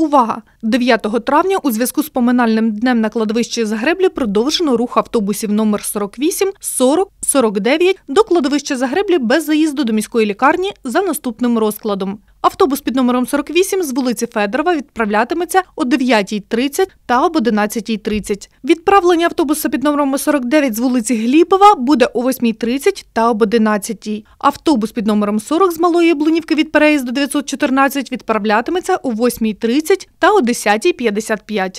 Увага! 9 травня у зв'язку з поминальним днем на кладовищі Загреблі продовжено рух автобусів номер 48 40, 49 до кладовища Загреблі без заїзду до міської лікарні за наступним розкладом. Автобус під номером 48 з вулиці Федорова відправлятиметься о 9.30 та об 11.30. Відправлення автобуса під номером 49 з вулиці Гліпова буде о 8.30 та об 11.00. Автобус під номером 40 з Малої блунівки від переїзду 914 відправлятиметься о 8.30 та о 10.55.